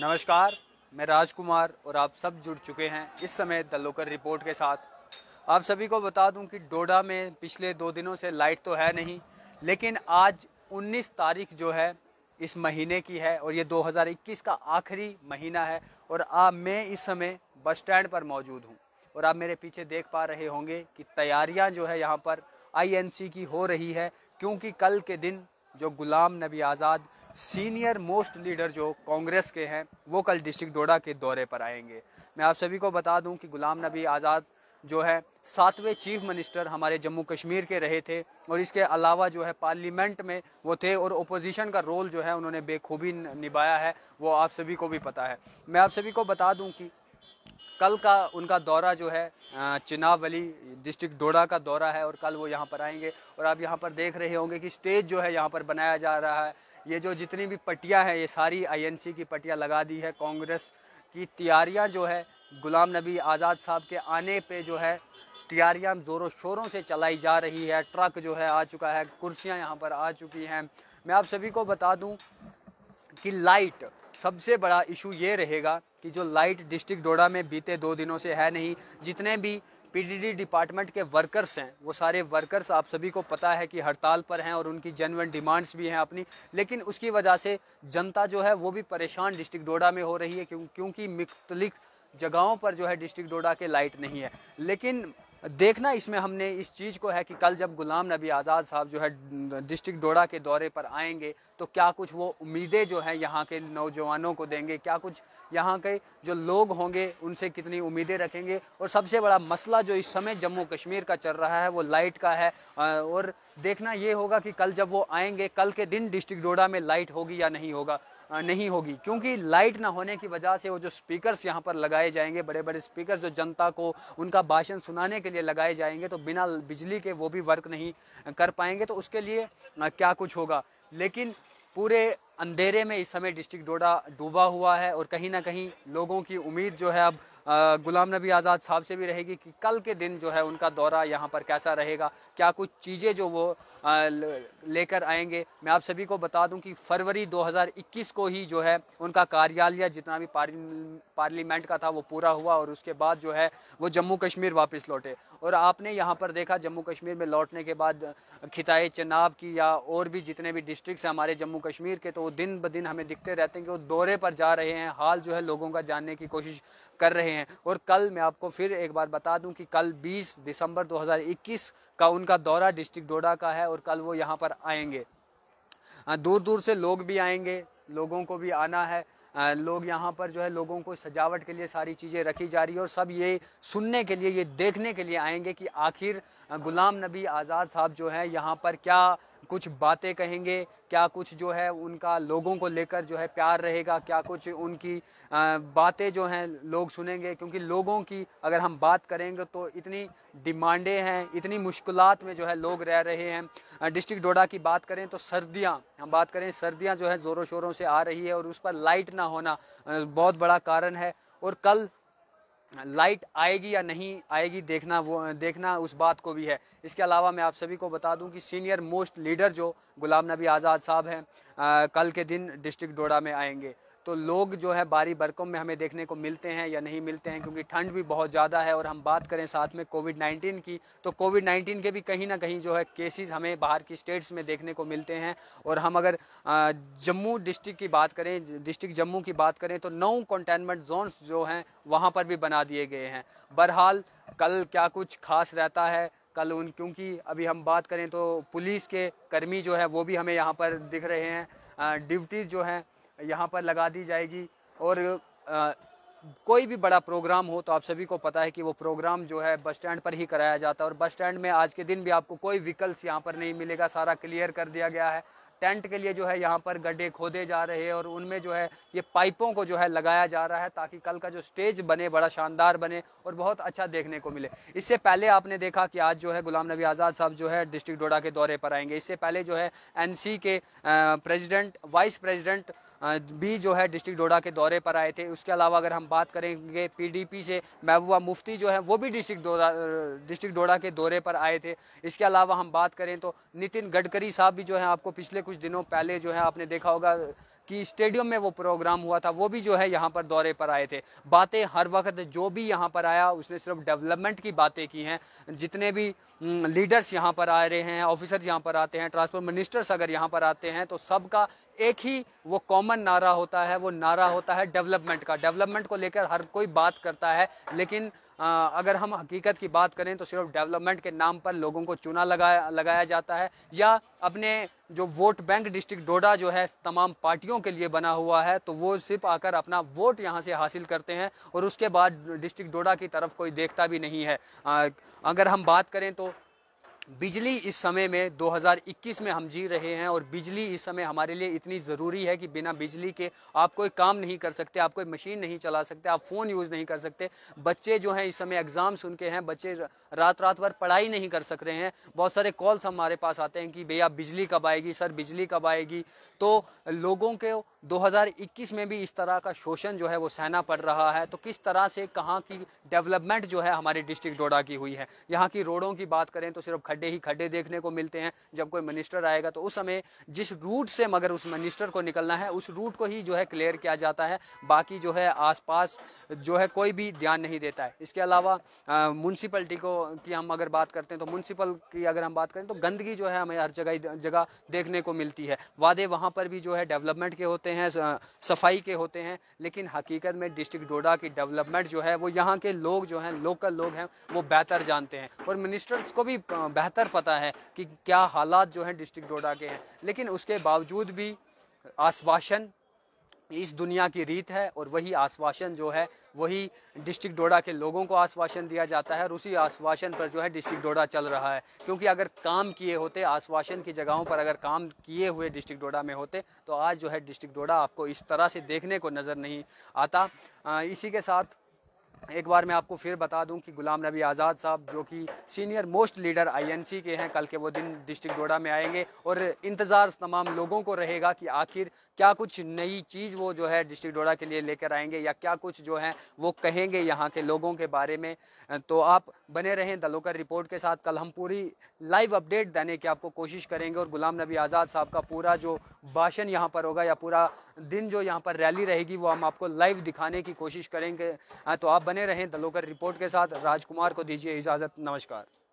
नमस्कार मैं राजकुमार और आप सब जुड़ चुके हैं इस समय द लोकल रिपोर्ट के साथ आप सभी को बता दूं कि डोडा में पिछले दो दिनों से लाइट तो है नहीं लेकिन आज 19 तारीख जो है इस महीने की है और ये 2021 का आखिरी महीना है और आप मैं इस समय बस स्टैंड पर मौजूद हूँ और आप मेरे पीछे देख पा रहे होंगे कि तैयारियाँ जो है यहाँ पर आईएनसी की हो रही है क्योंकि कल के दिन जो गुलाम नबी आज़ाद सीनियर मोस्ट लीडर जो कांग्रेस के हैं वो कल डिस्ट्रिक्ट डोडा के दौरे पर आएंगे मैं आप सभी को बता दूं कि गुलाम नबी आज़ाद जो है सातवें चीफ मिनिस्टर हमारे जम्मू कश्मीर के रहे थे और इसके अलावा जो है पार्लियामेंट में वो थे और ओपोजिशन का रोल जो है उन्होंने बेखूबी निभाया है वो आप सभी को भी पता है मैं आप सभी को बता दूँ कि कल का उनका दौरा जो है चिनाब वली डिस्ट्रिक्ट डोडा का दौरा है और कल वो यहाँ पर आएंगे और आप यहाँ पर देख रहे होंगे कि स्टेज जो है यहाँ पर बनाया जा रहा है ये जो जितनी भी पटिया है ये सारी आईएनसी की पटिया लगा दी है कांग्रेस की तैयारियां जो है गुलाम नबी आज़ाद साहब के आने पे जो है तैयारियां ज़ोरों शोरों से चलाई जा रही है ट्रक जो है आ चुका है कुर्सियां यहाँ पर आ चुकी हैं मैं आप सभी को बता दूं कि लाइट सबसे बड़ा इशू ये रहेगा कि जो लाइट डिस्ट्रिक्ट डोडा में बीते दो दिनों से है नहीं जितने भी पीडीडी डिपार्टमेंट के वर्कर्स हैं वो सारे वर्कर्स आप सभी को पता है कि हड़ताल पर हैं और उनकी जेनवन डिमांड्स भी हैं अपनी लेकिन उसकी वजह से जनता जो है वो भी परेशान डिस्ट्रिक्ट डोडा में हो रही है क्यों क्योंकि मुख्तलिफ जगहों पर जो है डिस्ट्रिक्ट डोडा के लाइट नहीं है लेकिन देखना इसमें हमने इस चीज़ को है कि कल जब गुलाम नबी आज़ाद साहब जो है डिस्ट्रिक्ट डोडा के दौरे पर आएंगे तो क्या कुछ वो उम्मीदें जो है यहाँ के नौजवानों को देंगे क्या कुछ यहाँ के जो लोग होंगे उनसे कितनी उम्मीदें रखेंगे और सबसे बड़ा मसला जो इस समय जम्मू कश्मीर का चल रहा है वो लाइट का है और देखना ये होगा कि कल जब वो आएंगे कल के दिन डिस्ट्रिक्ट डोडा में लाइट होगी या नहीं होगा नहीं होगी क्योंकि लाइट ना होने की वजह से वो जो स्पीकर्स यहाँ पर लगाए जाएंगे बड़े बड़े स्पीकर्स जो जनता को उनका भाषण सुनाने के लिए लगाए जाएंगे तो बिना बिजली के वो भी वर्क नहीं कर पाएंगे तो उसके लिए क्या कुछ होगा लेकिन पूरे अंधेरे में इस समय डिस्ट्रिक्ट डोडा डूबा हुआ है और कहीं ना कहीं लोगों की उम्मीद जो है अब गुलाम नबी आज़ाद साहब से भी रहेगी कि कल के दिन जो है उनका दौरा यहाँ पर कैसा रहेगा क्या कुछ चीज़ें जो वो लेकर आएंगे मैं आप सभी को बता दूं कि फरवरी 2021 को ही जो है उनका कार्यालय जितना भी पार्लियामेंट का था वो पूरा हुआ और उसके बाद जो है वो जम्मू कश्मीर वापस लौटे और आपने यहाँ पर देखा जम्मू कश्मीर में लौटने के बाद खिताई चनाब की या और भी जितने भी डिस्ट्रिक्स हैं हमारे जम्मू कश्मीर के तो वो दिन ब दिन हमें दिखते रहते हैं कि वो दौरे पर जा रहे हैं हाल जो है लोगों का जानने की कोशिश कर रहे हैं और कल मैं आपको फिर एक बार बता दूँ कि कल बीस दिसंबर दो का उनका दौरा डिस्ट्रिक्ट डोडा का है और और कल वो यहाँ पर आएंगे दूर दूर से लोग भी आएंगे लोगों को भी आना है लोग यहाँ पर जो है लोगों को सजावट के लिए सारी चीज़ें रखी जा रही है और सब ये सुनने के लिए ये देखने के लिए आएंगे कि आखिर गुलाम नबी आज़ाद साहब जो है यहाँ पर क्या कुछ बातें कहेंगे क्या कुछ जो है उनका लोगों को लेकर जो है प्यार रहेगा क्या कुछ उनकी बातें जो हैं लोग सुनेंगे क्योंकि लोगों की अगर हम बात करेंगे तो इतनी डिमांडें हैं इतनी मुश्किल में जो है लोग रह रहे हैं डिस्ट्रिक्ट डोडा की बात करें तो सर्दियाँ हम बात करें सर्दियाँ जो है ज़ोरों शोरों से आ रही है और उस पर लाइट ना होना बहुत बड़ा कारण है और कल लाइट आएगी या नहीं आएगी देखना वो देखना उस बात को भी है इसके अलावा मैं आप सभी को बता दूं कि सीनियर मोस्ट लीडर जो गुलाम नबी आज़ाद साहब हैं कल के दिन डिस्ट्रिक्ट डोडा में आएंगे तो लोग जो है बारी बरकों में हमें देखने को मिलते हैं या नहीं मिलते हैं क्योंकि ठंड भी बहुत ज़्यादा है और हम बात करें साथ में कोविड नाइन्टीन की तो कोविड नाइन्टीन के भी कहीं ना कहीं जो है केसेस हमें बाहर की स्टेट्स में देखने को मिलते हैं और हम अगर जम्मू डिस्ट्रिक्ट की बात करें डिस्ट्रिक्ट जम्मू की बात करें तो नौ कंटेनमेंट जोन्स जो हैं वहाँ पर भी बना दिए गए हैं बहरहाल कल क्या कुछ खास रहता है कल उन क्योंकि अभी हम बात करें तो पुलिस के कर्मी जो है वो भी हमें यहाँ पर दिख रहे हैं ड्यूटी जो हैं यहाँ पर लगा दी जाएगी और आ, कोई भी बड़ा प्रोग्राम हो तो आप सभी को पता है कि वो प्रोग्राम जो है बस स्टैंड पर ही कराया जाता है और बस स्टैंड में आज के दिन भी आपको कोई व्हीकल्स यहाँ पर नहीं मिलेगा सारा क्लियर कर दिया गया है टेंट के लिए जो है यहाँ पर गड्ढे खोदे जा रहे हैं और उनमें जो है ये पाइपों को जो है लगाया जा रहा है ताकि कल का जो स्टेज बने बड़ा शानदार बने और बहुत अच्छा देखने को मिले इससे पहले आपने देखा कि आज जो है गुलाम नबी आज़ाद साहब जो है डिस्ट्रिक्ट डोडा के दौरे पर आएंगे इससे पहले जो है एनसी के प्रेसिडेंट वाइस प्रेसिडेंट भी जो है डिस्ट्रिक्ट डोडा के दौरे पर आए थे उसके अलावा अगर हम बात करेंगे पीडीपी से महबूबा मुफ्ती जो है वो भी डिस्ट्रिक्ट डोडा डिस्ट्रिक्ट डोडा के दौरे पर आए थे इसके अलावा हम बात करें तो नितिन गडकरी साहब भी जो है आपको पिछले कुछ दिनों पहले जो है आपने देखा होगा कि स्टेडियम में वो प्रोग्राम हुआ था वो भी जो है यहाँ पर दौरे पर आए थे बातें हर वक्त जो भी यहाँ पर आया उसने सिर्फ डेवलपमेंट की बातें की हैं जितने भी लीडर्स यहाँ पर आ रहे हैं ऑफिसर्स यहाँ पर आते हैं ट्रांसपोर्ट मिनिस्टर्स अगर यहाँ पर आते हैं तो सबका एक ही वो कॉमन नारा होता है वो नारा होता है डेवलपमेंट का डेवलपमेंट को लेकर हर कोई बात करता है लेकिन अगर हम हकीकत की बात करें तो सिर्फ डेवलपमेंट के नाम पर लोगों को चुना लगाया लगाया जाता है या अपने जो वोट बैंक डिस्ट्रिक्ट डोडा जो है तमाम पार्टियों के लिए बना हुआ है तो वो सिर्फ आकर अपना वोट यहाँ से हासिल करते हैं और उसके बाद डिस्ट्रिक्ट डोडा की तरफ कोई देखता भी नहीं है अगर हम बात करें तो बिजली इस समय में 2021 में हम जी रहे हैं और बिजली इस समय हमारे लिए इतनी ज़रूरी है कि बिना बिजली के आप कोई काम नहीं कर सकते आप कोई मशीन नहीं चला सकते आप फ़ोन यूज़ नहीं कर सकते बच्चे जो हैं इस समय एग्ज़ाम सुन के हैं बच्चे रात रात भर पढ़ाई नहीं कर सक रहे हैं बहुत सारे कॉल्स हमारे पास आते हैं कि भैया बिजली कब आएगी सर बिजली कब आएगी तो लोगों के 2021 में भी इस तरह का शोषण जो है वो सहना पड़ रहा है तो किस तरह से कहाँ की डेवलपमेंट जो है हमारे डिस्ट्रिक्ट डोडा की हुई है यहाँ की रोडों की बात करें तो सिर्फ खड्डे ही खड्डे देखने को मिलते हैं जब कोई मिनिस्टर आएगा तो उस समय जिस रूट से मगर उस मिनिस्टर को निकलना है उस रूट को ही जो है क्लियर किया जाता है बाकी जो है आसपास जो है कोई भी ध्यान नहीं देता है इसके अलावा म्यूनसिपलिटी को की हम अगर बात करते हैं तो म्यूनसिपल की अगर हम बात करें तो गंदगी जो है हमें हर जगह जगह देखने को मिलती है वादे वहाँ पर भी जो है डेवलपमेंट के होते हैं सफाई के होते हैं लेकिन हकीकत में डिस्ट्रिक्ट डोडा की डेवलपमेंट जो है वो यहाँ के लोग जो हैं लोकल लोग हैं वो बेहतर जानते हैं और मिनिस्टर्स को भी बेहतर बेहतर पता है कि क्या हालात जो हैं डिस्ट्रिक्ट डोडा के हैं लेकिन उसके बावजूद भी आश्वासन इस दुनिया की रीत है और वही आश्वासन जो है वही डिस्ट्रिक्ट डोडा के लोगों को आश्वासन दिया जाता है और उसी आश्वासन पर जो है डिस्ट्रिक्ट डोडा चल रहा है क्योंकि अगर काम किए होते आश्वासन की जगहों पर अगर काम किए हुए डिस्ट्रिक्ट डोडा में होते तो आज जो है डिस्ट्रिक्ट डोडा आपको इस तरह से देखने को नज़र नहीं आता इसी के साथ एक बार मैं आपको फिर बता दूं कि गुलाम नबी आज़ाद साहब जो कि सीनियर मोस्ट लीडर आईएनसी के हैं कल के वो दिन डिस्ट्रिक्ट डोडा में आएंगे और इंतज़ार तमाम लोगों को रहेगा कि आखिर क्या कुछ नई चीज़ वो जो है डिस्ट्रिक्ट डोडा के लिए लेकर आएंगे या क्या कुछ जो है वो कहेंगे यहाँ के लोगों के बारे में तो आप बने रहें दलोकर रिपोर्ट के साथ कल हम पूरी लाइव अपडेट देने की आपको कोशिश करेंगे और गुलाम नबी आज़ाद साहब का पूरा जो भाषण यहाँ पर होगा या पूरा दिन जो यहाँ पर रैली रहेगी वो हम आपको लाइव दिखाने की कोशिश करेंगे हाँ, तो आप बने रहें दलोकर रिपोर्ट के साथ राजकुमार को दीजिए इजाज़त नमस्कार